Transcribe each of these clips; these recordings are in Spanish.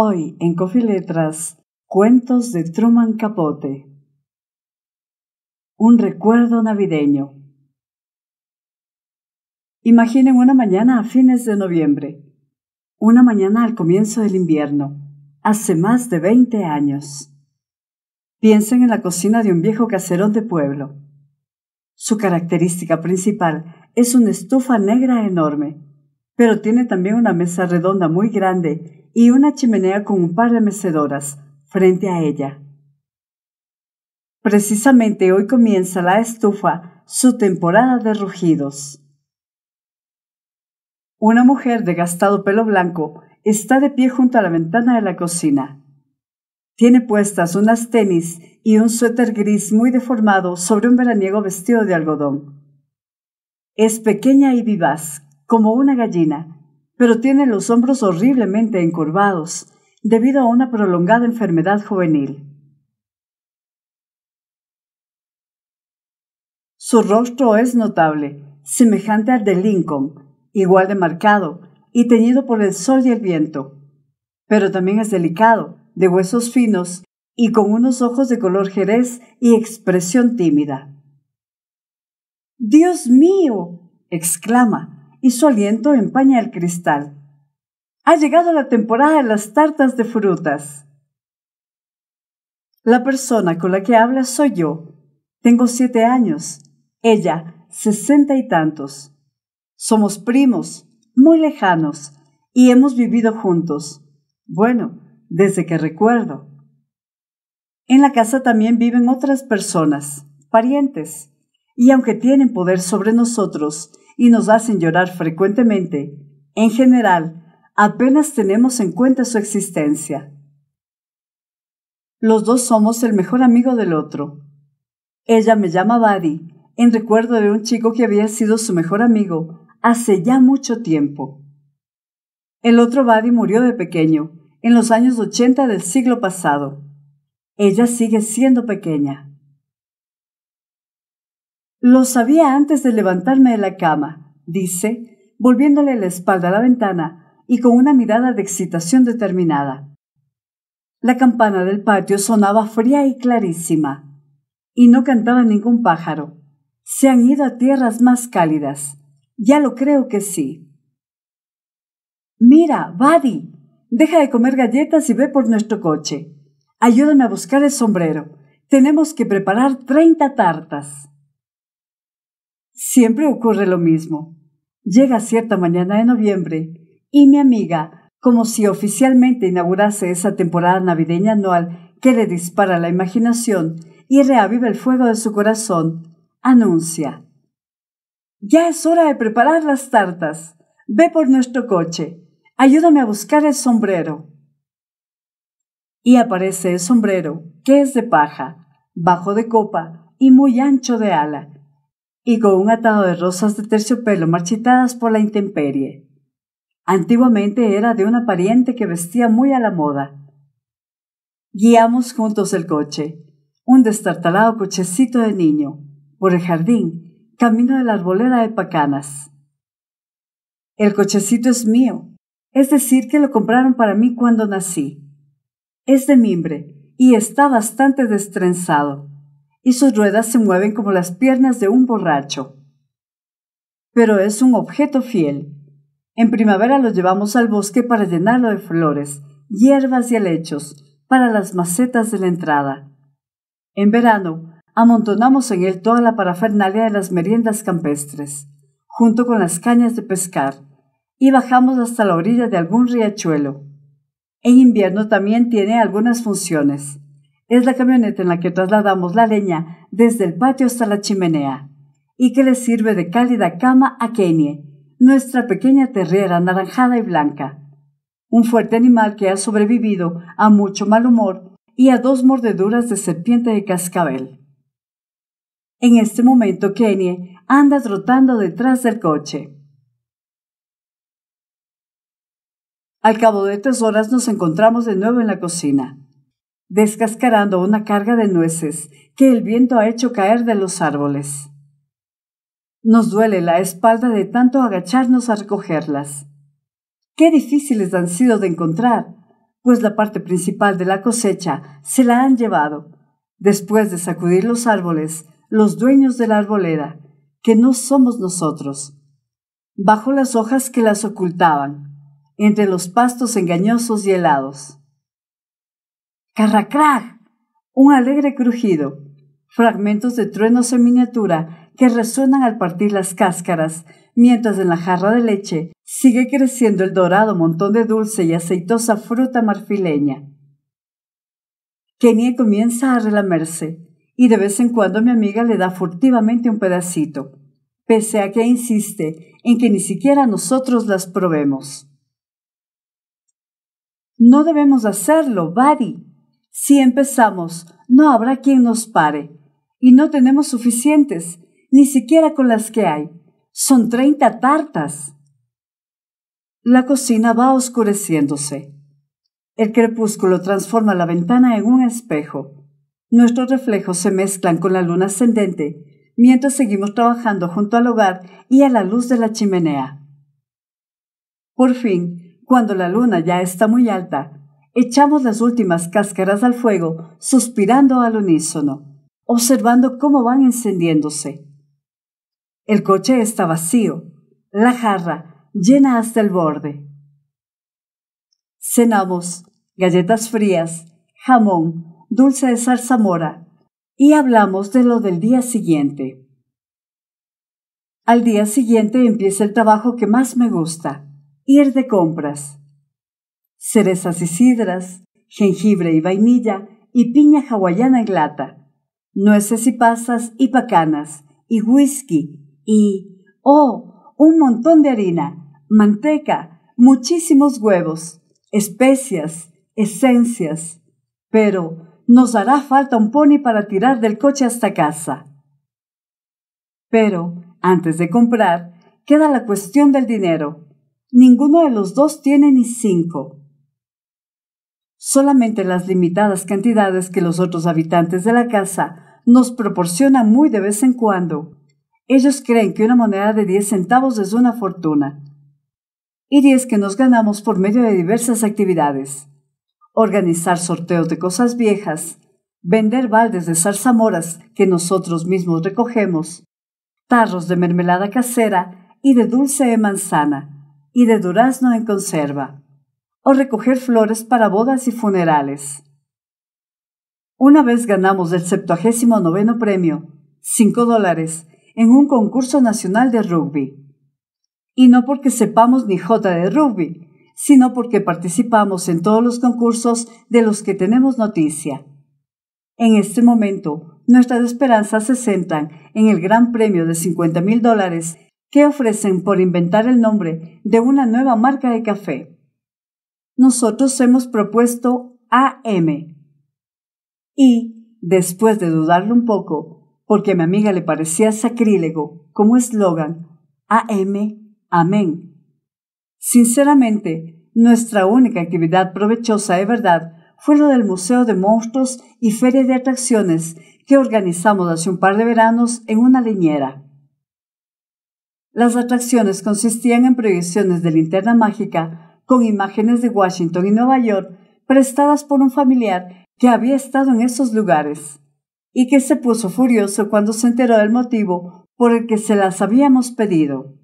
Hoy en Coffee Letras, Cuentos de Truman Capote. Un recuerdo navideño. Imaginen una mañana a fines de noviembre, una mañana al comienzo del invierno, hace más de 20 años. Piensen en la cocina de un viejo caserón de pueblo. Su característica principal es una estufa negra enorme, pero tiene también una mesa redonda muy grande y una chimenea con un par de mecedoras frente a ella. Precisamente hoy comienza la estufa su temporada de rugidos. Una mujer de gastado pelo blanco está de pie junto a la ventana de la cocina. Tiene puestas unas tenis y un suéter gris muy deformado sobre un veraniego vestido de algodón. Es pequeña y vivaz, como una gallina, pero tiene los hombros horriblemente encorvados debido a una prolongada enfermedad juvenil. Su rostro es notable, semejante al de Lincoln, igual de marcado y teñido por el sol y el viento, pero también es delicado, de huesos finos y con unos ojos de color jerez y expresión tímida. Dios mío, exclama, y su aliento empaña el cristal. Ha llegado la temporada de las tartas de frutas. La persona con la que habla soy yo. Tengo siete años, ella sesenta y tantos. Somos primos, muy lejanos, y hemos vivido juntos. Bueno, desde que recuerdo. En la casa también viven otras personas, parientes, y aunque tienen poder sobre nosotros y nos hacen llorar frecuentemente, en general, apenas tenemos en cuenta su existencia. Los dos somos el mejor amigo del otro. Ella me llama Buddy, en recuerdo de un chico que había sido su mejor amigo hace ya mucho tiempo. El otro Buddy murió de pequeño, en los años 80 del siglo pasado. Ella sigue siendo pequeña. Lo sabía antes de levantarme de la cama, dice, volviéndole la espalda a la ventana y con una mirada de excitación determinada. La campana del patio sonaba fría y clarísima, y no cantaba ningún pájaro. Se han ido a tierras más cálidas. Ya lo creo que sí. Mira, Badi, deja de comer galletas y ve por nuestro coche. Ayúdame a buscar el sombrero. Tenemos que preparar treinta tartas. Siempre ocurre lo mismo. Llega cierta mañana de noviembre y mi amiga, como si oficialmente inaugurase esa temporada navideña anual que le dispara la imaginación y reaviva el fuego de su corazón, anuncia. Ya es hora de preparar las tartas. Ve por nuestro coche. Ayúdame a buscar el sombrero. Y aparece el sombrero, que es de paja, bajo de copa y muy ancho de ala, y con un atado de rosas de terciopelo marchitadas por la intemperie. Antiguamente era de una pariente que vestía muy a la moda. Guiamos juntos el coche, un destartalado cochecito de niño, por el jardín, camino de la arboleda de Pacanas. El cochecito es mío, es decir, que lo compraron para mí cuando nací. Es de mimbre y está bastante destrenzado y sus ruedas se mueven como las piernas de un borracho. Pero es un objeto fiel. En primavera lo llevamos al bosque para llenarlo de flores, hierbas y helechos, para las macetas de la entrada. En verano, amontonamos en él toda la parafernalia de las meriendas campestres, junto con las cañas de pescar, y bajamos hasta la orilla de algún riachuelo. En invierno también tiene algunas funciones es la camioneta en la que trasladamos la leña desde el patio hasta la chimenea y que le sirve de cálida cama a Kenie, nuestra pequeña terrera anaranjada y blanca. Un fuerte animal que ha sobrevivido a mucho mal humor y a dos mordeduras de serpiente de cascabel. En este momento Kenie anda trotando detrás del coche. Al cabo de tres horas nos encontramos de nuevo en la cocina descascarando una carga de nueces que el viento ha hecho caer de los árboles. Nos duele la espalda de tanto agacharnos a recogerlas. Qué difíciles han sido de encontrar, pues la parte principal de la cosecha se la han llevado, después de sacudir los árboles, los dueños de la arboleda, que no somos nosotros. Bajo las hojas que las ocultaban, entre los pastos engañosos y helados. ¡Carracrac! Un alegre crujido. Fragmentos de truenos en miniatura que resuenan al partir las cáscaras, mientras en la jarra de leche sigue creciendo el dorado montón de dulce y aceitosa fruta marfileña. Kenny comienza a relamerse y de vez en cuando mi amiga le da furtivamente un pedacito, pese a que insiste en que ni siquiera nosotros las probemos. No debemos hacerlo, Badi. Si empezamos, no habrá quien nos pare. Y no tenemos suficientes, ni siquiera con las que hay. Son treinta tartas. La cocina va oscureciéndose. El crepúsculo transforma la ventana en un espejo. Nuestros reflejos se mezclan con la luna ascendente mientras seguimos trabajando junto al hogar y a la luz de la chimenea. Por fin, cuando la luna ya está muy alta, echamos las últimas cáscaras al fuego, suspirando al unísono, observando cómo van encendiéndose. El coche está vacío, la jarra llena hasta el borde. Cenamos galletas frías, jamón, dulce de zarzamora y hablamos de lo del día siguiente. Al día siguiente empieza el trabajo que más me gusta, ir de compras cerezas y sidras, jengibre y vainilla, y piña hawaiana y lata, nueces y pasas y pacanas, y whisky, y, oh, un montón de harina, manteca, muchísimos huevos, especias, esencias. Pero nos hará falta un pony para tirar del coche hasta casa. Pero, antes de comprar, queda la cuestión del dinero. Ninguno de los dos tiene ni cinco. Solamente las limitadas cantidades que los otros habitantes de la casa nos proporcionan muy de vez en cuando. Ellos creen que una moneda de 10 centavos es una fortuna. Y 10 que nos ganamos por medio de diversas actividades. Organizar sorteos de cosas viejas, vender baldes de zarzamoras que nosotros mismos recogemos, tarros de mermelada casera y de dulce de manzana y de durazno en conserva o recoger flores para bodas y funerales. Una vez ganamos el 79 premio, 5 dólares, en un concurso nacional de rugby. Y no porque sepamos ni jota de rugby, sino porque participamos en todos los concursos de los que tenemos noticia. En este momento, nuestras esperanzas se centran en el gran premio de 50 mil dólares que ofrecen por inventar el nombre de una nueva marca de café nosotros hemos propuesto AM. Y, después de dudarlo un poco, porque a mi amiga le parecía sacrílego como eslogan, AM, amén. Sinceramente, nuestra única actividad provechosa de verdad fue la del Museo de Monstruos y Feria de Atracciones que organizamos hace un par de veranos en una leñera. Las atracciones consistían en proyecciones de linterna mágica con imágenes de Washington y Nueva York prestadas por un familiar que había estado en esos lugares y que se puso furioso cuando se enteró del motivo por el que se las habíamos pedido.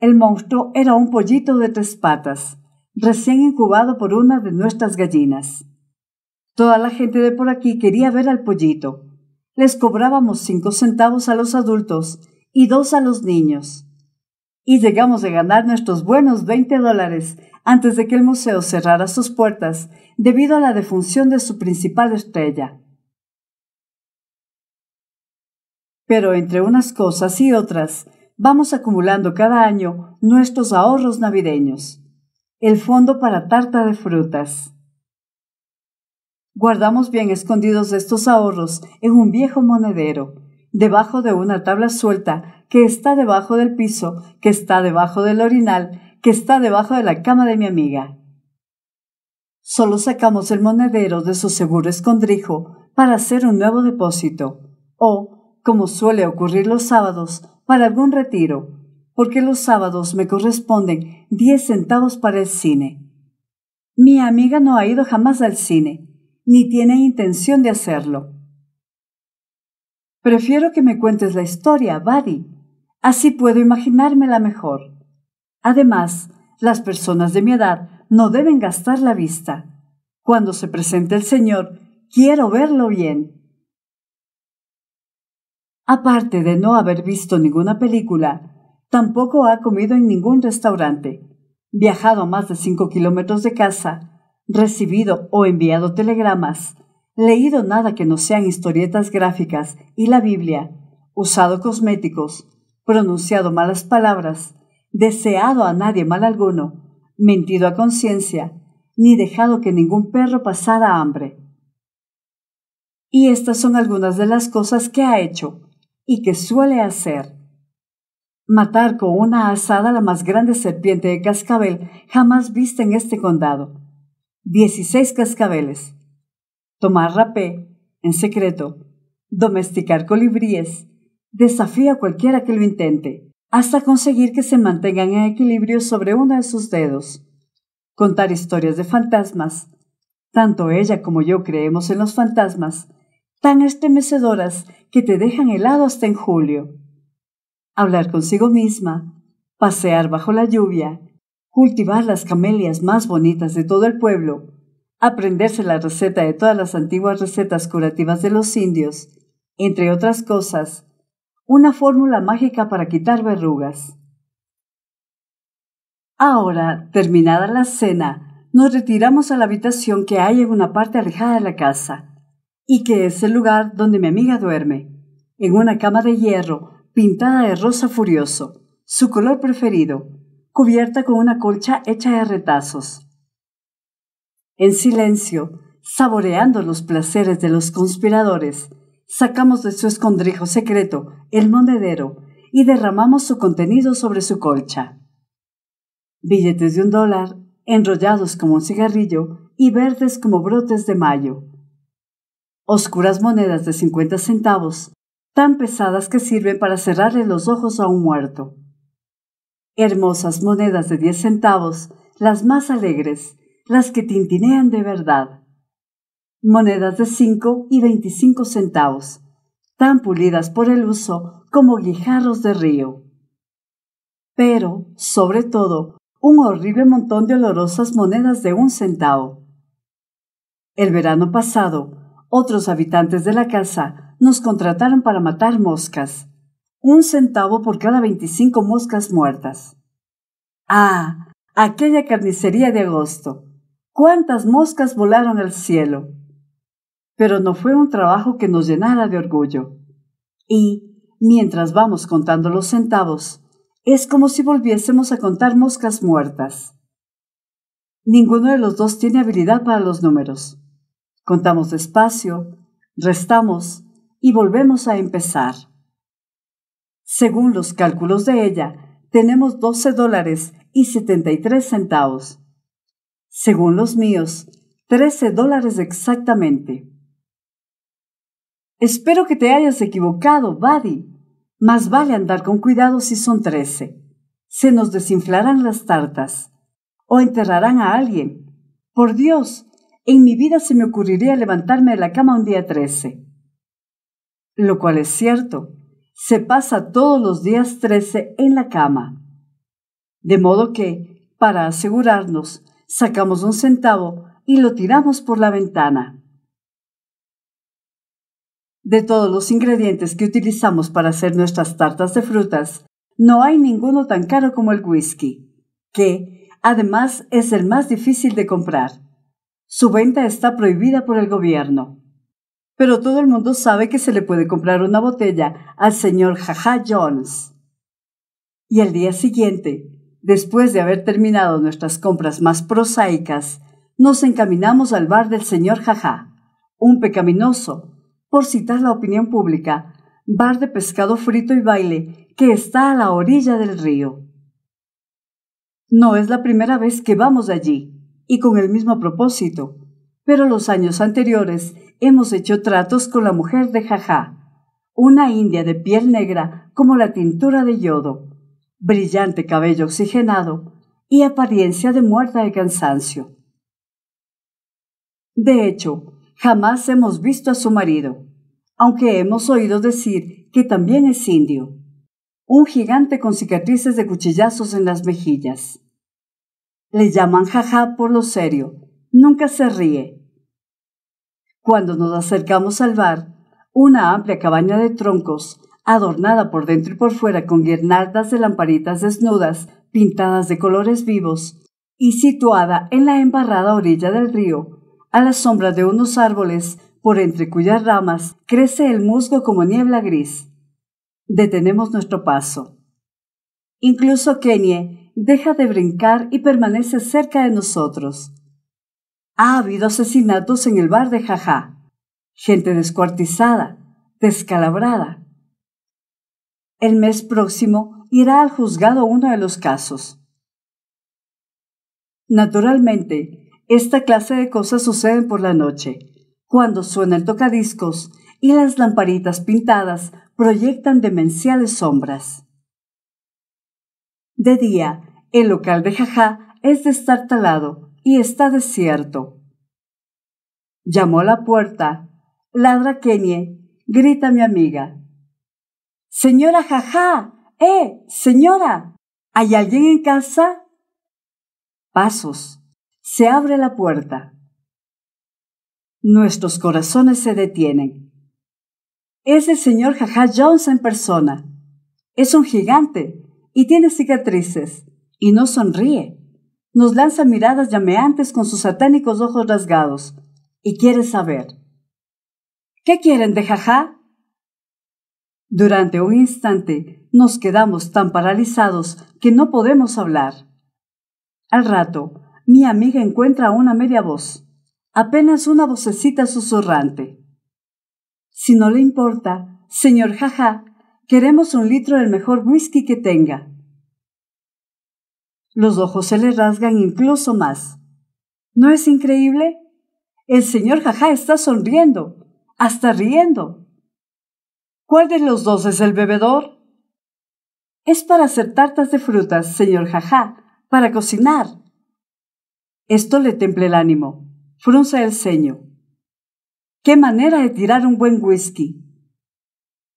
El monstruo era un pollito de tres patas, recién incubado por una de nuestras gallinas. Toda la gente de por aquí quería ver al pollito. Les cobrábamos cinco centavos a los adultos y dos a los niños y llegamos a ganar nuestros buenos 20 dólares antes de que el museo cerrara sus puertas debido a la defunción de su principal estrella. Pero entre unas cosas y otras, vamos acumulando cada año nuestros ahorros navideños. El fondo para tarta de frutas. Guardamos bien escondidos estos ahorros en un viejo monedero, debajo de una tabla suelta que está debajo del piso, que está debajo del orinal, que está debajo de la cama de mi amiga. Solo sacamos el monedero de su seguro escondrijo para hacer un nuevo depósito, o, como suele ocurrir los sábados, para algún retiro, porque los sábados me corresponden 10 centavos para el cine. Mi amiga no ha ido jamás al cine, ni tiene intención de hacerlo. Prefiero que me cuentes la historia, Buddy, Así puedo imaginármela mejor. Además, las personas de mi edad no deben gastar la vista. Cuando se presente el Señor, quiero verlo bien. Aparte de no haber visto ninguna película, tampoco ha comido en ningún restaurante, viajado a más de 5 kilómetros de casa, recibido o enviado telegramas, leído nada que no sean historietas gráficas y la Biblia, usado cosméticos, pronunciado malas palabras, deseado a nadie mal alguno, mentido a conciencia, ni dejado que ningún perro pasara hambre. Y estas son algunas de las cosas que ha hecho y que suele hacer. Matar con una asada la más grande serpiente de cascabel jamás vista en este condado. Dieciséis cascabeles. Tomar rapé, en secreto. Domesticar colibríes desafía a cualquiera que lo intente, hasta conseguir que se mantengan en equilibrio sobre uno de sus dedos. Contar historias de fantasmas. Tanto ella como yo creemos en los fantasmas, tan estremecedoras que te dejan helado hasta en julio. Hablar consigo misma, pasear bajo la lluvia, cultivar las camelias más bonitas de todo el pueblo, aprenderse la receta de todas las antiguas recetas curativas de los indios, entre otras cosas, una fórmula mágica para quitar verrugas. Ahora, terminada la cena, nos retiramos a la habitación que hay en una parte alejada de la casa, y que es el lugar donde mi amiga duerme, en una cama de hierro pintada de rosa furioso, su color preferido, cubierta con una colcha hecha de retazos. En silencio, saboreando los placeres de los conspiradores, sacamos de su escondrijo secreto el monedero y derramamos su contenido sobre su colcha. Billetes de un dólar, enrollados como un cigarrillo y verdes como brotes de mayo. Oscuras monedas de 50 centavos, tan pesadas que sirven para cerrarle los ojos a un muerto. Hermosas monedas de 10 centavos, las más alegres, las que tintinean de verdad monedas de 5 y 25 centavos, tan pulidas por el uso como guijarros de río. Pero, sobre todo, un horrible montón de olorosas monedas de un centavo. El verano pasado, otros habitantes de la casa nos contrataron para matar moscas, un centavo por cada 25 moscas muertas. Ah, aquella carnicería de agosto. ¿Cuántas moscas volaron al cielo? pero no fue un trabajo que nos llenara de orgullo. Y, mientras vamos contando los centavos, es como si volviésemos a contar moscas muertas. Ninguno de los dos tiene habilidad para los números. Contamos despacio, restamos y volvemos a empezar. Según los cálculos de ella, tenemos 12 dólares y 73 centavos. Según los míos, 13 dólares exactamente. Espero que te hayas equivocado, Badi. Más vale andar con cuidado si son trece. Se nos desinflarán las tartas. O enterrarán a alguien. Por Dios, en mi vida se me ocurriría levantarme de la cama un día trece. Lo cual es cierto. Se pasa todos los días trece en la cama. De modo que, para asegurarnos, sacamos un centavo y lo tiramos por la ventana. De todos los ingredientes que utilizamos para hacer nuestras tartas de frutas, no hay ninguno tan caro como el whisky, que, además, es el más difícil de comprar. Su venta está prohibida por el gobierno. Pero todo el mundo sabe que se le puede comprar una botella al señor Jaja Jones. Y al día siguiente, después de haber terminado nuestras compras más prosaicas, nos encaminamos al bar del señor Jaja, un pecaminoso por citar la opinión pública, bar de pescado frito y baile que está a la orilla del río. No es la primera vez que vamos allí, y con el mismo propósito, pero los años anteriores hemos hecho tratos con la mujer de Jaja una india de piel negra como la tintura de yodo, brillante cabello oxigenado y apariencia de muerta de cansancio. De hecho, Jamás hemos visto a su marido, aunque hemos oído decir que también es indio, un gigante con cicatrices de cuchillazos en las mejillas. Le llaman Jaja por lo serio, nunca se ríe. Cuando nos acercamos al bar, una amplia cabaña de troncos, adornada por dentro y por fuera con guirnaldas de lamparitas desnudas pintadas de colores vivos, y situada en la embarrada orilla del río, a la sombra de unos árboles por entre cuyas ramas crece el musgo como niebla gris. Detenemos nuestro paso. Incluso Kenye deja de brincar y permanece cerca de nosotros. Ha habido asesinatos en el bar de Jajá. Gente descuartizada, descalabrada. El mes próximo irá al juzgado uno de los casos. Naturalmente, esta clase de cosas suceden por la noche, cuando suena el tocadiscos y las lamparitas pintadas proyectan demenciales sombras. De día, el local de Jajá es destartalado y está desierto. Llamó a la puerta, ladra Kenye, grita mi amiga. Señora Jajá, ¡eh! Señora, ¿hay alguien en casa? Pasos se abre la puerta. Nuestros corazones se detienen. Es el señor Jaja Jones en persona. Es un gigante y tiene cicatrices y no sonríe. Nos lanza miradas llameantes con sus satánicos ojos rasgados y quiere saber. ¿Qué quieren de Jaja? Durante un instante nos quedamos tan paralizados que no podemos hablar. Al rato, mi amiga encuentra una media voz, apenas una vocecita susurrante. Si no le importa, señor Jaja, queremos un litro del mejor whisky que tenga. Los ojos se le rasgan incluso más. ¿No es increíble? El señor Jaja está sonriendo, hasta riendo. ¿Cuál de los dos es el bebedor? Es para hacer tartas de frutas, señor Jaja, para cocinar. Esto le temple el ánimo, Frunza el ceño. ¡Qué manera de tirar un buen whisky!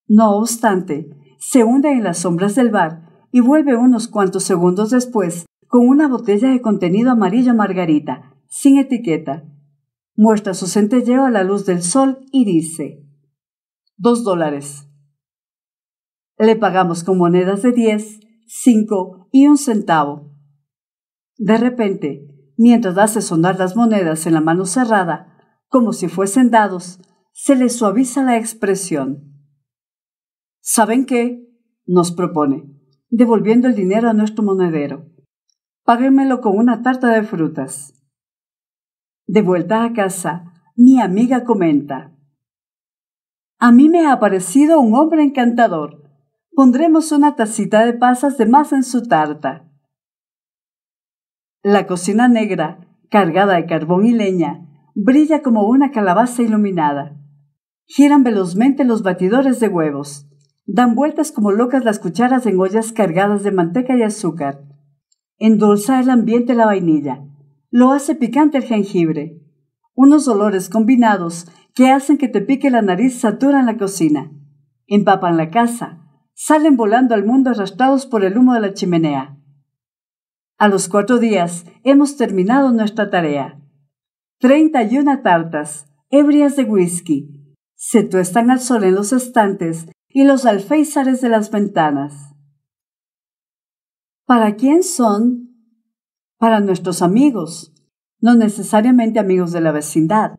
No obstante, se hunde en las sombras del bar y vuelve unos cuantos segundos después con una botella de contenido amarillo margarita, sin etiqueta. Muestra su centelleo a la luz del sol y dice, dos dólares. Le pagamos con monedas de diez, cinco y un centavo. De repente, Mientras hace sonar las monedas en la mano cerrada, como si fuesen dados, se le suaviza la expresión. ¿Saben qué? nos propone, devolviendo el dinero a nuestro monedero. Páguenmelo con una tarta de frutas. De vuelta a casa, mi amiga comenta. A mí me ha parecido un hombre encantador. Pondremos una tacita de pasas de más en su tarta. La cocina negra, cargada de carbón y leña, brilla como una calabaza iluminada. Giran velozmente los batidores de huevos. Dan vueltas como locas las cucharas en ollas cargadas de manteca y azúcar. Endulza el ambiente la vainilla. Lo hace picante el jengibre. Unos olores combinados que hacen que te pique la nariz saturan la cocina. Empapan la casa. Salen volando al mundo arrastrados por el humo de la chimenea. A los cuatro días hemos terminado nuestra tarea. Treinta y una tartas, ebrias de whisky, se tuestan al sol en los estantes y los alféizares de las ventanas. ¿Para quién son? Para nuestros amigos, no necesariamente amigos de la vecindad.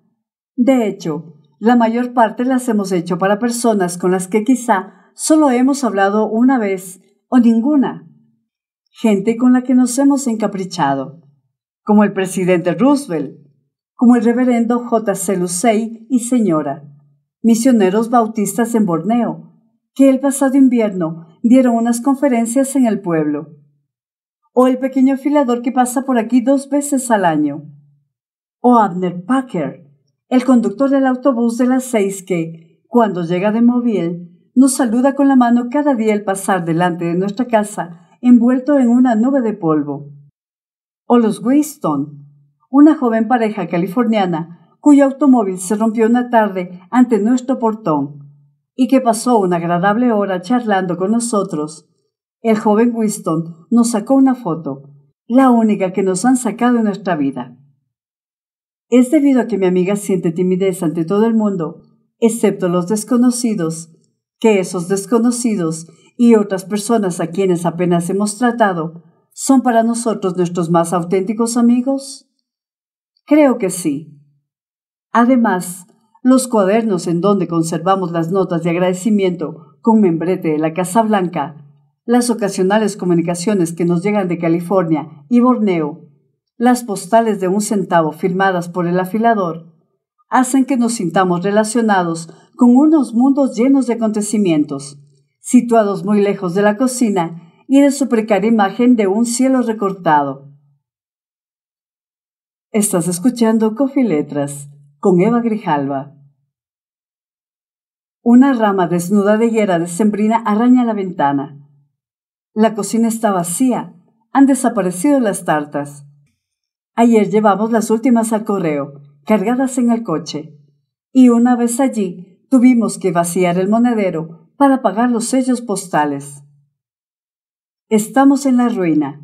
De hecho, la mayor parte las hemos hecho para personas con las que quizá solo hemos hablado una vez o ninguna gente con la que nos hemos encaprichado, como el presidente Roosevelt, como el reverendo J.C. Lucey y señora, misioneros bautistas en Borneo, que el pasado invierno dieron unas conferencias en el pueblo, o el pequeño afilador que pasa por aquí dos veces al año, o Abner Packer, el conductor del autobús de las seis que, cuando llega de móvil nos saluda con la mano cada día al pasar delante de nuestra casa envuelto en una nube de polvo. O los Winston, una joven pareja californiana cuyo automóvil se rompió una tarde ante nuestro portón y que pasó una agradable hora charlando con nosotros. El joven Winston nos sacó una foto, la única que nos han sacado en nuestra vida. Es debido a que mi amiga siente timidez ante todo el mundo, excepto los desconocidos, que esos desconocidos y otras personas a quienes apenas hemos tratado son para nosotros nuestros más auténticos amigos? Creo que sí. Además, los cuadernos en donde conservamos las notas de agradecimiento con membrete de la Casa Blanca, las ocasionales comunicaciones que nos llegan de California y Borneo, las postales de un centavo firmadas por el afilador, hacen que nos sintamos relacionados con unos mundos llenos de acontecimientos situados muy lejos de la cocina y de su precaria imagen de un cielo recortado. Estás escuchando Coffee Letras con Eva Grijalva. Una rama desnuda de de sembrina araña la ventana. La cocina está vacía. Han desaparecido las tartas. Ayer llevamos las últimas al correo, cargadas en el coche. Y una vez allí, tuvimos que vaciar el monedero para pagar los sellos postales. Estamos en la ruina.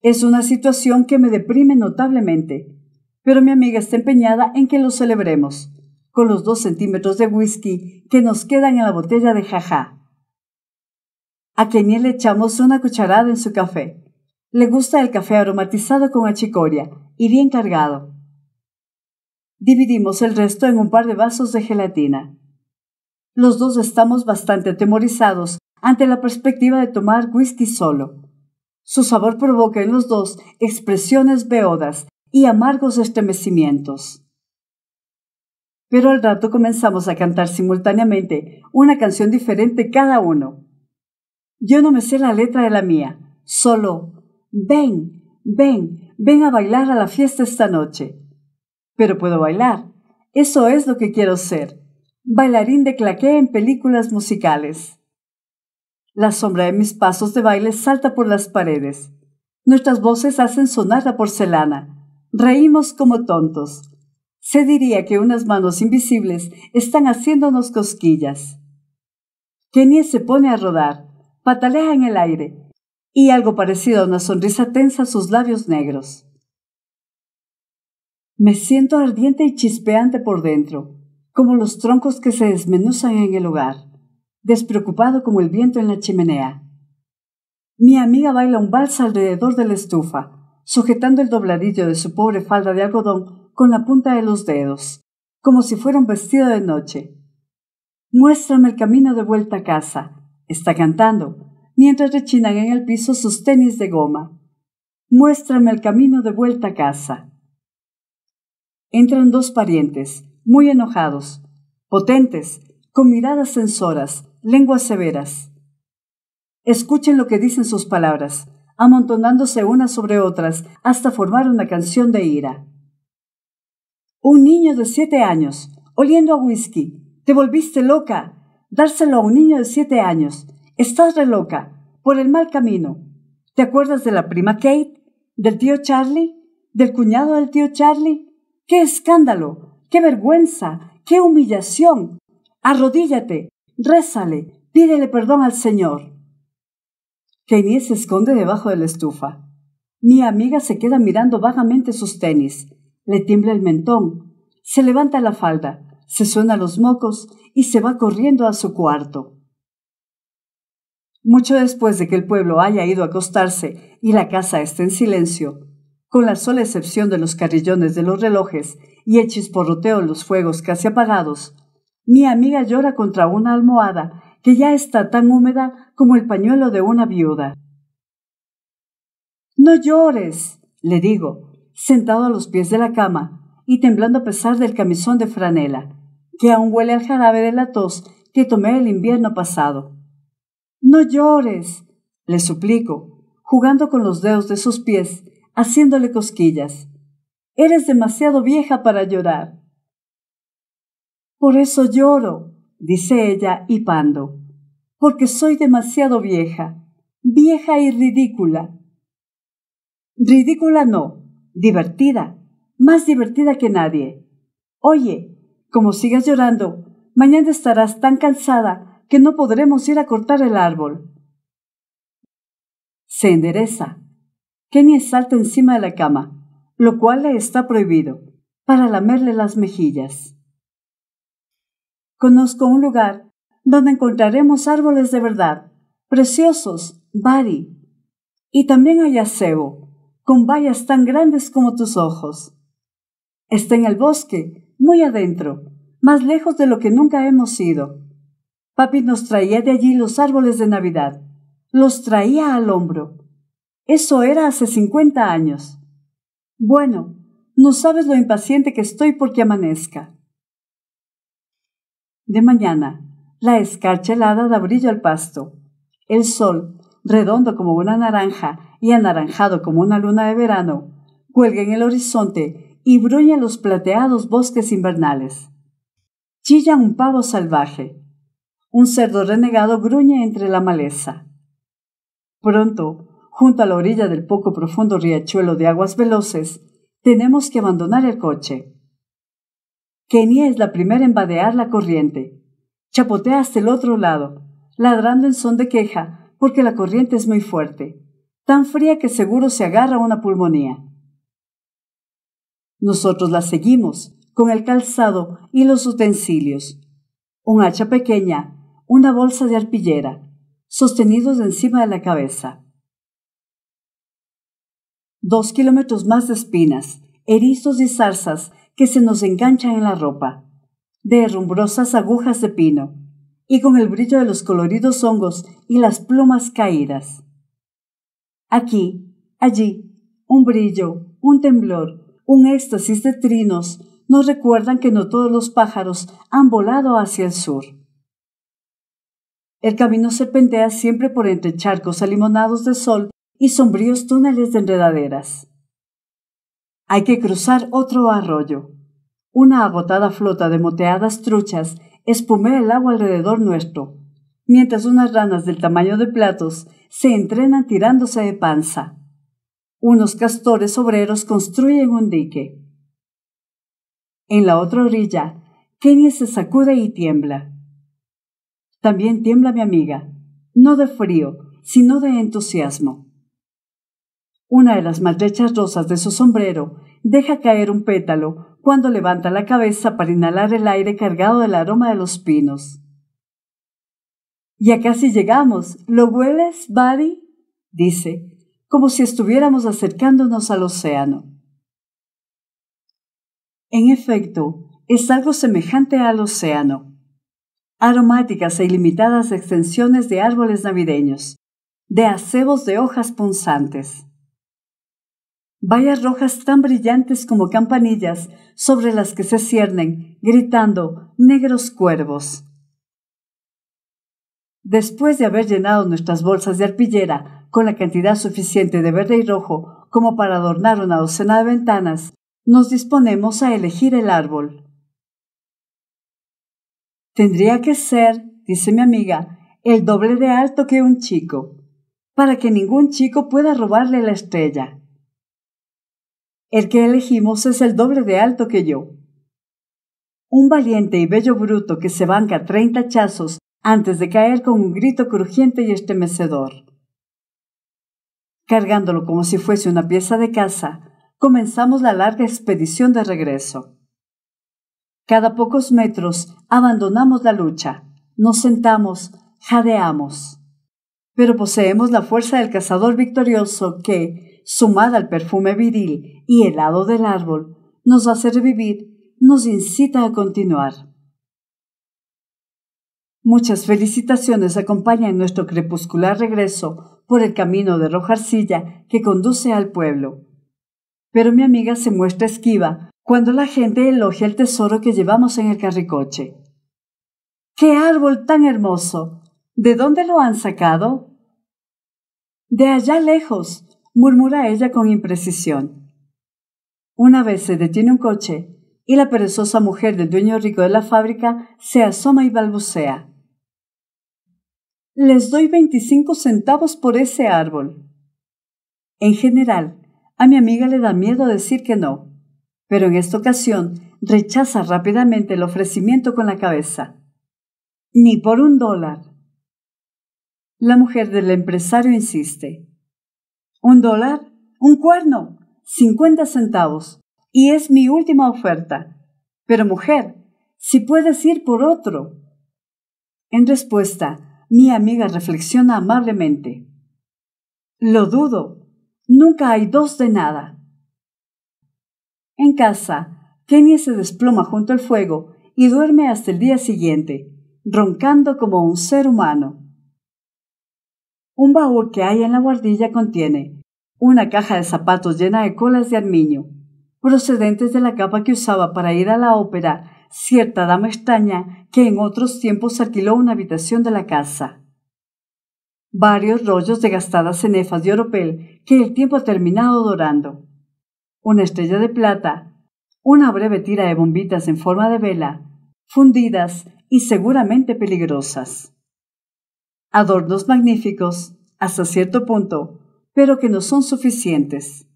Es una situación que me deprime notablemente, pero mi amiga está empeñada en que lo celebremos, con los dos centímetros de whisky que nos quedan en la botella de jaja. A Keniel le echamos una cucharada en su café. Le gusta el café aromatizado con achicoria y bien cargado. Dividimos el resto en un par de vasos de gelatina. Los dos estamos bastante atemorizados ante la perspectiva de tomar whisky solo. Su sabor provoca en los dos expresiones beodas y amargos estremecimientos. Pero al rato comenzamos a cantar simultáneamente una canción diferente cada uno. Yo no me sé la letra de la mía, solo ven, ven, ven a bailar a la fiesta esta noche. Pero puedo bailar, eso es lo que quiero ser. Bailarín de claqué en películas musicales. La sombra de mis pasos de baile salta por las paredes. Nuestras voces hacen sonar la porcelana. Reímos como tontos. Se diría que unas manos invisibles están haciéndonos cosquillas. Kenny se pone a rodar, patalea en el aire, y algo parecido a una sonrisa tensa sus labios negros. Me siento ardiente y chispeante por dentro como los troncos que se desmenuzan en el hogar, despreocupado como el viento en la chimenea. Mi amiga baila un vals alrededor de la estufa, sujetando el dobladillo de su pobre falda de algodón con la punta de los dedos, como si fuera un vestido de noche. Muéstrame el camino de vuelta a casa, está cantando, mientras rechinan en el piso sus tenis de goma. Muéstrame el camino de vuelta a casa. Entran dos parientes, muy enojados, potentes, con miradas censoras, lenguas severas. Escuchen lo que dicen sus palabras, amontonándose unas sobre otras hasta formar una canción de ira. Un niño de siete años, oliendo a whisky, te volviste loca. Dárselo a un niño de siete años, estás re loca, por el mal camino. ¿Te acuerdas de la prima Kate? ¿Del tío Charlie? ¿Del cuñado del tío Charlie? ¡Qué escándalo! qué vergüenza, qué humillación. Arrodíllate, rézale, pídele perdón al Señor. Kenie se esconde debajo de la estufa. Mi amiga se queda mirando vagamente sus tenis. Le tiembla el mentón. Se levanta la falda, se suena los mocos y se va corriendo a su cuarto. Mucho después de que el pueblo haya ido a acostarse y la casa esté en silencio, con la sola excepción de los carrillones de los relojes y el chisporroteo de los fuegos casi apagados, mi amiga llora contra una almohada que ya está tan húmeda como el pañuelo de una viuda. No llores, le digo, sentado a los pies de la cama y temblando a pesar del camisón de franela, que aún huele al jarabe de la tos que tomé el invierno pasado. No llores, le suplico, jugando con los dedos de sus pies, haciéndole cosquillas. Eres demasiado vieja para llorar. Por eso lloro, dice ella hipando, porque soy demasiado vieja, vieja y ridícula. Ridícula no, divertida, más divertida que nadie. Oye, como sigas llorando, mañana estarás tan cansada que no podremos ir a cortar el árbol. Se endereza. Kenny salta encima de la cama lo cual le está prohibido, para lamerle las mejillas. Conozco un lugar donde encontraremos árboles de verdad, preciosos, bari, y también hay acebo, con vallas tan grandes como tus ojos. Está en el bosque, muy adentro, más lejos de lo que nunca hemos ido. Papi nos traía de allí los árboles de Navidad. Los traía al hombro. Eso era hace 50 años. Bueno, no sabes lo impaciente que estoy porque amanezca. De mañana, la escarcha helada da brillo al pasto. El sol, redondo como una naranja y anaranjado como una luna de verano, cuelga en el horizonte y bruña los plateados bosques invernales. Chilla un pavo salvaje. Un cerdo renegado gruñe entre la maleza. Pronto, junto a la orilla del poco profundo riachuelo de aguas veloces, tenemos que abandonar el coche. Kenia es la primera en vadear la corriente. Chapotea hasta el otro lado, ladrando en son de queja, porque la corriente es muy fuerte, tan fría que seguro se agarra una pulmonía. Nosotros la seguimos, con el calzado y los utensilios. Un hacha pequeña, una bolsa de arpillera, sostenidos encima de la cabeza. Dos kilómetros más de espinas, erizos y zarzas que se nos enganchan en la ropa, de herrumbrosas agujas de pino, y con el brillo de los coloridos hongos y las plumas caídas. Aquí, allí, un brillo, un temblor, un éxtasis de trinos nos recuerdan que no todos los pájaros han volado hacia el sur. El camino serpentea siempre por entre charcos alimonados de sol y sombríos túneles de enredaderas. Hay que cruzar otro arroyo. Una agotada flota de moteadas truchas espumea el agua alrededor nuestro, mientras unas ranas del tamaño de platos se entrenan tirándose de panza. Unos castores obreros construyen un dique. En la otra orilla, Kenia se sacude y tiembla. También tiembla mi amiga, no de frío, sino de entusiasmo. Una de las maltrechas rosas de su sombrero deja caer un pétalo cuando levanta la cabeza para inhalar el aire cargado del aroma de los pinos. Ya casi llegamos. ¿Lo hueles, Buddy? dice, como si estuviéramos acercándonos al océano. En efecto, es algo semejante al océano. Aromáticas e ilimitadas extensiones de árboles navideños, de acebos de hojas punzantes vallas rojas tan brillantes como campanillas sobre las que se ciernen, gritando negros cuervos. Después de haber llenado nuestras bolsas de arpillera con la cantidad suficiente de verde y rojo como para adornar una docena de ventanas, nos disponemos a elegir el árbol. Tendría que ser, dice mi amiga, el doble de alto que un chico, para que ningún chico pueda robarle la estrella. El que elegimos es el doble de alto que yo. Un valiente y bello bruto que se banca treinta chazos antes de caer con un grito crujiente y estremecedor. Cargándolo como si fuese una pieza de caza, comenzamos la larga expedición de regreso. Cada pocos metros abandonamos la lucha, nos sentamos, jadeamos, pero poseemos la fuerza del cazador victorioso que, sumada al perfume viril y helado del árbol, nos hace vivir, nos incita a continuar. Muchas felicitaciones acompañan nuestro crepuscular regreso por el camino de Rojarcilla que conduce al pueblo. Pero mi amiga se muestra esquiva cuando la gente elogia el tesoro que llevamos en el carricoche. ¡Qué árbol tan hermoso! ¿De dónde lo han sacado? De allá lejos, murmura ella con imprecisión. Una vez se detiene un coche y la perezosa mujer del dueño rico de la fábrica se asoma y balbucea. Les doy 25 centavos por ese árbol. En general, a mi amiga le da miedo decir que no, pero en esta ocasión rechaza rápidamente el ofrecimiento con la cabeza. Ni por un dólar. La mujer del empresario insiste un dólar, un cuerno, cincuenta centavos. Y es mi última oferta. Pero mujer, si puedes ir por otro. En respuesta, mi amiga reflexiona amablemente. Lo dudo. Nunca hay dos de nada. En casa, Kenny se desploma junto al fuego y duerme hasta el día siguiente, roncando como un ser humano. Un baúl que hay en la guardilla contiene una caja de zapatos llena de colas de armiño, procedentes de la capa que usaba para ir a la ópera cierta dama extraña que en otros tiempos alquiló una habitación de la casa. Varios rollos de gastadas cenefas de oropel que el tiempo ha terminado dorando. Una estrella de plata, una breve tira de bombitas en forma de vela, fundidas y seguramente peligrosas adornos magníficos hasta cierto punto, pero que no son suficientes.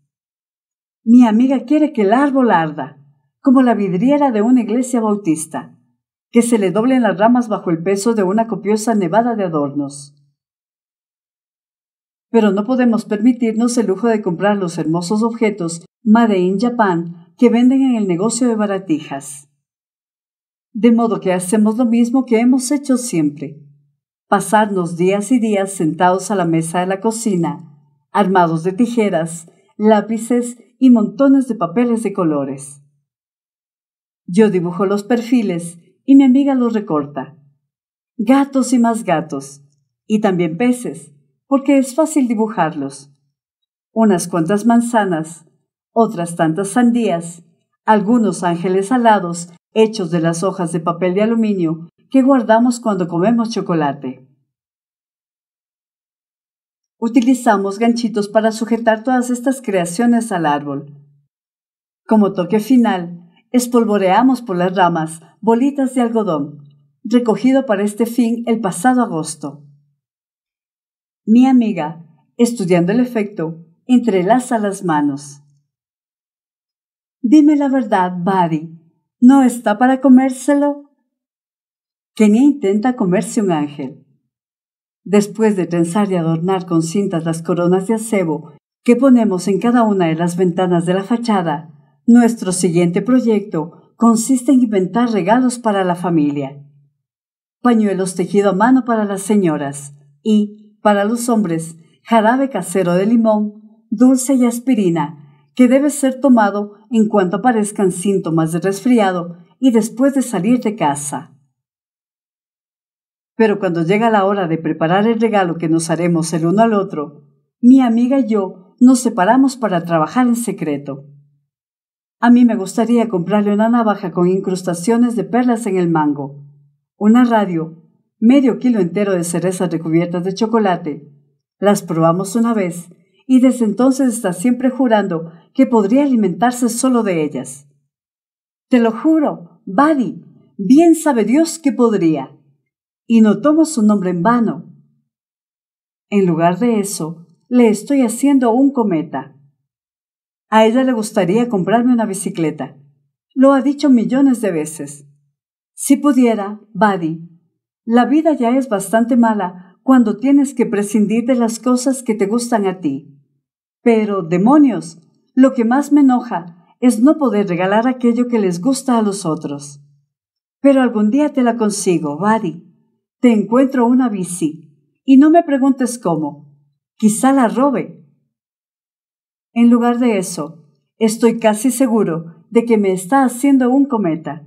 Mi amiga quiere que el árbol arda, como la vidriera de una iglesia bautista, que se le doblen las ramas bajo el peso de una copiosa nevada de adornos. Pero no podemos permitirnos el lujo de comprar los hermosos objetos Made in Japan que venden en el negocio de baratijas. De modo que hacemos lo mismo que hemos hecho siempre pasarnos días y días sentados a la mesa de la cocina, armados de tijeras, lápices y montones de papeles de colores. Yo dibujo los perfiles y mi amiga los recorta. Gatos y más gatos, y también peces, porque es fácil dibujarlos. Unas cuantas manzanas, otras tantas sandías, algunos ángeles alados hechos de las hojas de papel de aluminio que guardamos cuando comemos chocolate. Utilizamos ganchitos para sujetar todas estas creaciones al árbol. Como toque final, espolvoreamos por las ramas bolitas de algodón, recogido para este fin el pasado agosto. Mi amiga, estudiando el efecto, entrelaza las manos. Dime la verdad, Buddy. ¿No está para comérselo? que ni intenta comerse un ángel. Después de trenzar y adornar con cintas las coronas de acebo que ponemos en cada una de las ventanas de la fachada, nuestro siguiente proyecto consiste en inventar regalos para la familia. Pañuelos tejidos a mano para las señoras y, para los hombres, jarabe casero de limón, dulce y aspirina, que debe ser tomado en cuanto aparezcan síntomas de resfriado y después de salir de casa. Pero cuando llega la hora de preparar el regalo que nos haremos el uno al otro, mi amiga y yo nos separamos para trabajar en secreto. A mí me gustaría comprarle una navaja con incrustaciones de perlas en el mango, una radio, medio kilo entero de cerezas recubiertas de chocolate. Las probamos una vez y desde entonces está siempre jurando que podría alimentarse solo de ellas. Te lo juro, Buddy, bien sabe Dios que podría y no tomo su nombre en vano. En lugar de eso, le estoy haciendo un cometa. A ella le gustaría comprarme una bicicleta. Lo ha dicho millones de veces. Si pudiera, Buddy, la vida ya es bastante mala cuando tienes que prescindir de las cosas que te gustan a ti. Pero, demonios, lo que más me enoja es no poder regalar aquello que les gusta a los otros. Pero algún día te la consigo, Buddy te encuentro una bici y no me preguntes cómo. Quizá la robe. En lugar de eso, estoy casi seguro de que me está haciendo un cometa,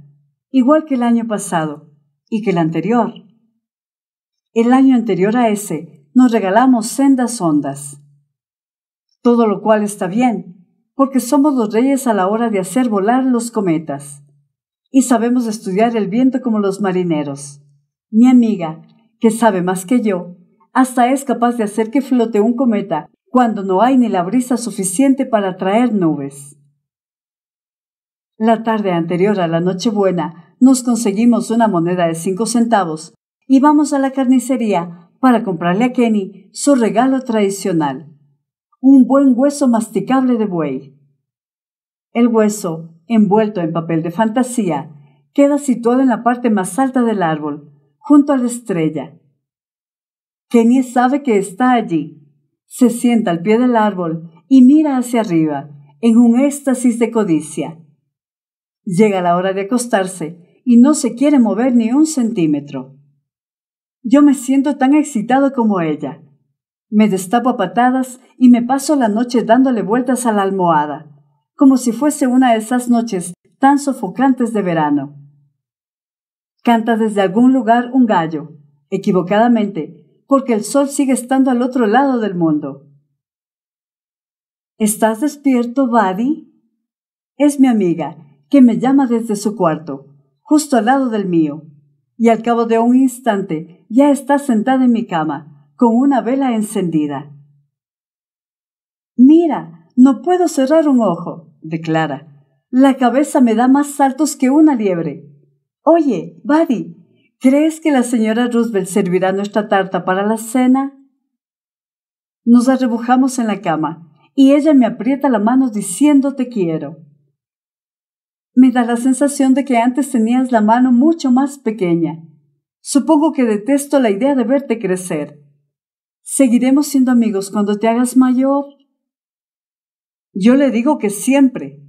igual que el año pasado y que el anterior. El año anterior a ese nos regalamos sendas ondas. Todo lo cual está bien, porque somos los reyes a la hora de hacer volar los cometas, y sabemos estudiar el viento como los marineros. Mi amiga, que sabe más que yo, hasta es capaz de hacer que flote un cometa cuando no hay ni la brisa suficiente para traer nubes. La tarde anterior a la Nochebuena nos conseguimos una moneda de cinco centavos y vamos a la carnicería para comprarle a Kenny su regalo tradicional, un buen hueso masticable de buey. El hueso, envuelto en papel de fantasía, queda situado en la parte más alta del árbol, junto a la estrella. Kenny sabe que está allí. Se sienta al pie del árbol y mira hacia arriba, en un éxtasis de codicia. Llega la hora de acostarse y no se quiere mover ni un centímetro. Yo me siento tan excitado como ella. Me destapo a patadas y me paso la noche dándole vueltas a la almohada, como si fuese una de esas noches tan sofocantes de verano. Canta desde algún lugar un gallo, equivocadamente, porque el sol sigue estando al otro lado del mundo. ¿Estás despierto, Buddy? Es mi amiga, que me llama desde su cuarto, justo al lado del mío, y al cabo de un instante ya está sentada en mi cama, con una vela encendida. Mira, no puedo cerrar un ojo, declara. La cabeza me da más saltos que una liebre. Oye, Badi, ¿crees que la señora Roosevelt servirá nuestra tarta para la cena? Nos arrebujamos en la cama y ella me aprieta la mano diciendo te quiero. Me da la sensación de que antes tenías la mano mucho más pequeña. Supongo que detesto la idea de verte crecer. ¿Seguiremos siendo amigos cuando te hagas mayor? Yo le digo que siempre.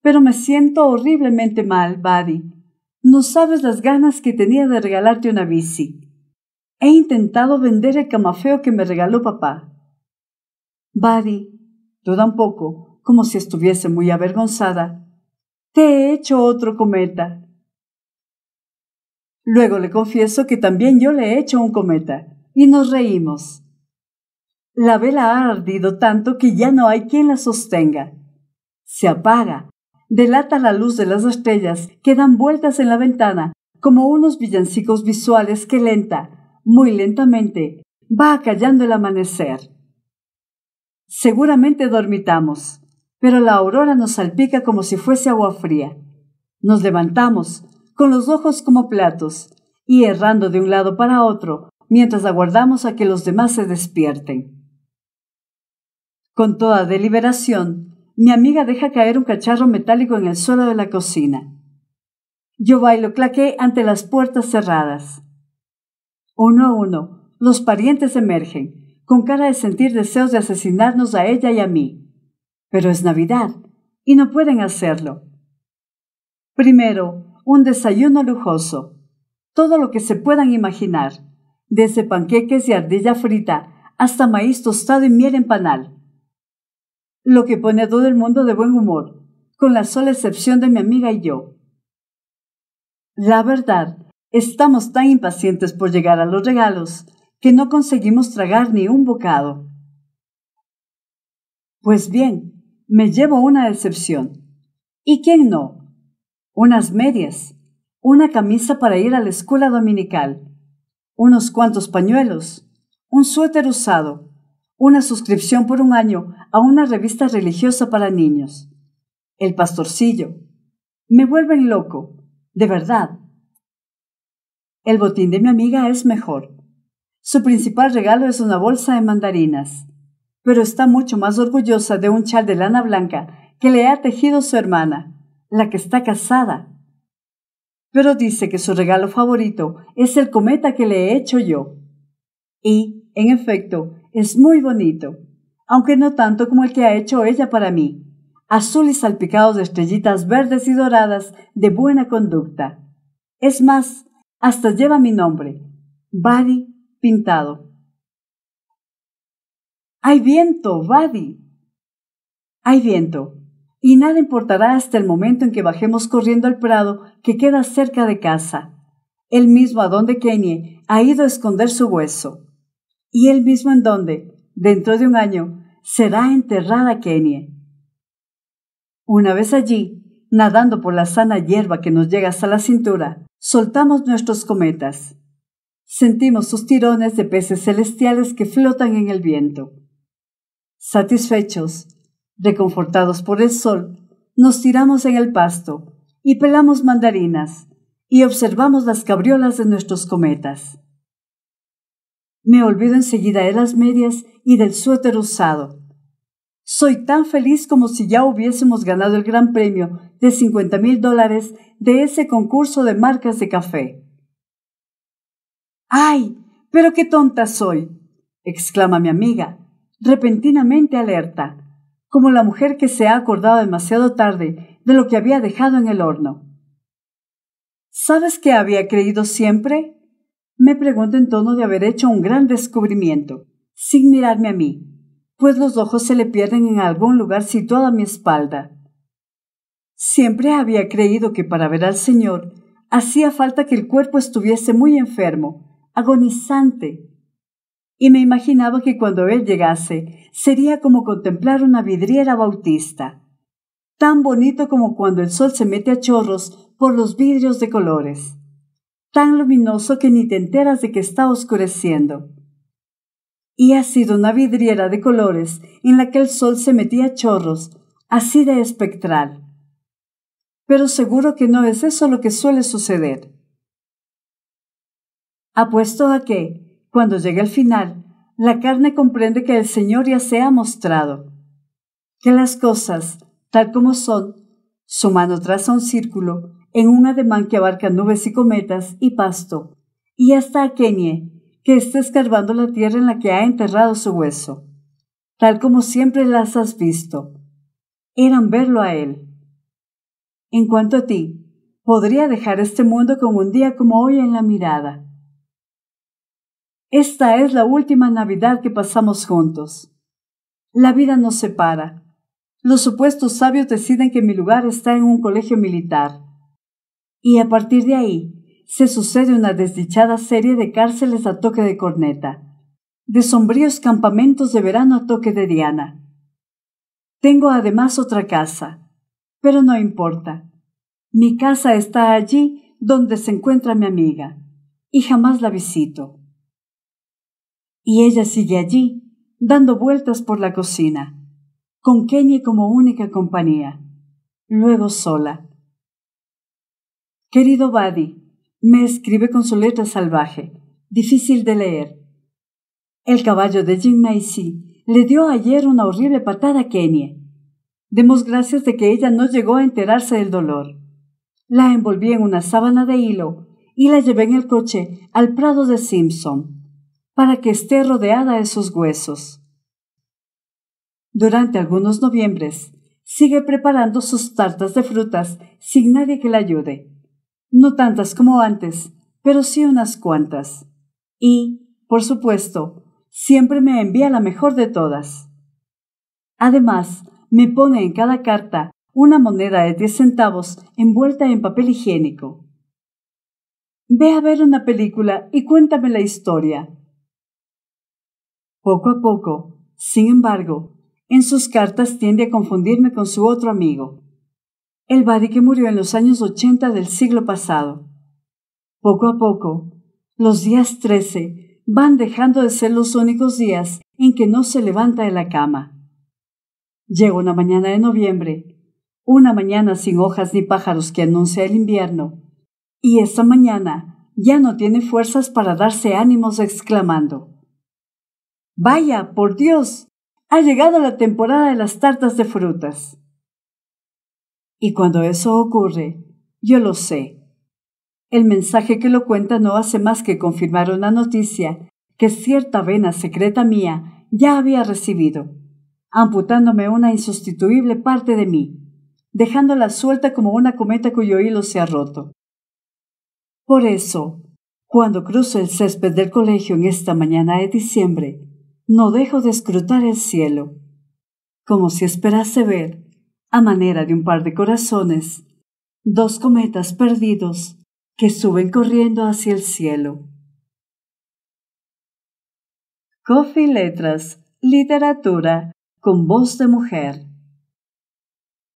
Pero me siento horriblemente mal, Badi. No sabes las ganas que tenía de regalarte una bici. He intentado vender el camafeo que me regaló papá. Buddy, duda un poco, como si estuviese muy avergonzada. Te he hecho otro cometa. Luego le confieso que también yo le he hecho un cometa, y nos reímos. La vela ha ardido tanto que ya no hay quien la sostenga. Se apaga, delata la luz de las estrellas que dan vueltas en la ventana, como unos villancicos visuales que lenta, muy lentamente, va acallando el amanecer. Seguramente dormitamos, pero la aurora nos salpica como si fuese agua fría. Nos levantamos, con los ojos como platos, y errando de un lado para otro, mientras aguardamos a que los demás se despierten. Con toda deliberación, mi amiga deja caer un cacharro metálico en el suelo de la cocina. Yo bailo claqué ante las puertas cerradas. Uno a uno, los parientes emergen, con cara de sentir deseos de asesinarnos a ella y a mí. Pero es Navidad, y no pueden hacerlo. Primero, un desayuno lujoso. Todo lo que se puedan imaginar, desde panqueques y ardilla frita hasta maíz tostado y miel en panal lo que pone a todo el mundo de buen humor, con la sola excepción de mi amiga y yo. La verdad, estamos tan impacientes por llegar a los regalos que no conseguimos tragar ni un bocado. Pues bien, me llevo una excepción. ¿Y quién no? Unas medias, una camisa para ir a la escuela dominical, unos cuantos pañuelos, un suéter usado, una suscripción por un año a una revista religiosa para niños. El pastorcillo. Me vuelven loco, de verdad. El botín de mi amiga es mejor. Su principal regalo es una bolsa de mandarinas, pero está mucho más orgullosa de un chal de lana blanca que le ha tejido su hermana, la que está casada. Pero dice que su regalo favorito es el cometa que le he hecho yo. Y, en efecto, es muy bonito, aunque no tanto como el que ha hecho ella para mí. Azul y salpicado de estrellitas verdes y doradas de buena conducta. Es más, hasta lleva mi nombre, Badi, Pintado. Hay viento, Badi. Hay viento, y nada importará hasta el momento en que bajemos corriendo al prado que queda cerca de casa. El mismo a donde ha ido a esconder su hueso y él mismo en donde, dentro de un año, será enterrada Kenia. Una vez allí, nadando por la sana hierba que nos llega hasta la cintura, soltamos nuestros cometas. Sentimos sus tirones de peces celestiales que flotan en el viento. Satisfechos, reconfortados por el sol, nos tiramos en el pasto y pelamos mandarinas y observamos las cabriolas de nuestros cometas. Me olvido enseguida de las medias y del suéter usado. Soy tan feliz como si ya hubiésemos ganado el gran premio de 50 mil dólares de ese concurso de marcas de café. ¡Ay! ¡Pero qué tonta soy! exclama mi amiga, repentinamente alerta, como la mujer que se ha acordado demasiado tarde de lo que había dejado en el horno. ¿Sabes qué había creído siempre? Me pregunto en tono de haber hecho un gran descubrimiento, sin mirarme a mí, pues los ojos se le pierden en algún lugar situado a mi espalda. Siempre había creído que para ver al Señor hacía falta que el cuerpo estuviese muy enfermo, agonizante, y me imaginaba que cuando Él llegase sería como contemplar una vidriera bautista, tan bonito como cuando el sol se mete a chorros por los vidrios de colores tan luminoso que ni te enteras de que está oscureciendo. Y ha sido una vidriera de colores en la que el sol se metía chorros, así de espectral. Pero seguro que no es eso lo que suele suceder. Apuesto a que, cuando llegue al final, la carne comprende que el Señor ya se ha mostrado, que las cosas, tal como son, su mano traza un círculo en un ademán que abarca nubes y cometas y pasto, y hasta a que está escarbando la tierra en la que ha enterrado su hueso, tal como siempre las has visto. Eran verlo a él. En cuanto a ti, podría dejar este mundo con un día como hoy en la mirada. Esta es la última Navidad que pasamos juntos. La vida nos separa. Los supuestos sabios deciden que mi lugar está en un colegio militar y a partir de ahí se sucede una desdichada serie de cárceles a toque de corneta, de sombríos campamentos de verano a toque de diana. Tengo además otra casa, pero no importa. Mi casa está allí donde se encuentra mi amiga, y jamás la visito. Y ella sigue allí, dando vueltas por la cocina, con Kenny como única compañía, luego sola Querido Buddy, me escribe con su letra salvaje, difícil de leer. El caballo de Jim Macy le dio ayer una horrible patada a Kenny. Demos gracias de que ella no llegó a enterarse del dolor. La envolví en una sábana de hilo y la llevé en el coche al prado de Simpson, para que esté rodeada de sus huesos. Durante algunos noviembres, sigue preparando sus tartas de frutas sin nadie que la ayude no tantas como antes, pero sí unas cuantas. Y, por supuesto, siempre me envía la mejor de todas. Además, me pone en cada carta una moneda de 10 centavos envuelta en papel higiénico. Ve a ver una película y cuéntame la historia. Poco a poco, sin embargo, en sus cartas tiende a confundirme con su otro amigo. El Bari que murió en los años 80 del siglo pasado. Poco a poco, los días 13 van dejando de ser los únicos días en que no se levanta de la cama. Llega una mañana de noviembre, una mañana sin hojas ni pájaros que anuncia el invierno, y esa mañana ya no tiene fuerzas para darse ánimos exclamando. Vaya, por Dios, ha llegado la temporada de las tartas de frutas. Y cuando eso ocurre, yo lo sé. El mensaje que lo cuenta no hace más que confirmar una noticia que cierta vena secreta mía ya había recibido, amputándome una insustituible parte de mí, dejándola suelta como una cometa cuyo hilo se ha roto. Por eso, cuando cruzo el césped del colegio en esta mañana de diciembre, no dejo de escrutar el cielo, como si esperase ver a manera de un par de corazones, dos cometas perdidos que suben corriendo hacia el cielo. Coffee Letras, literatura con voz de mujer.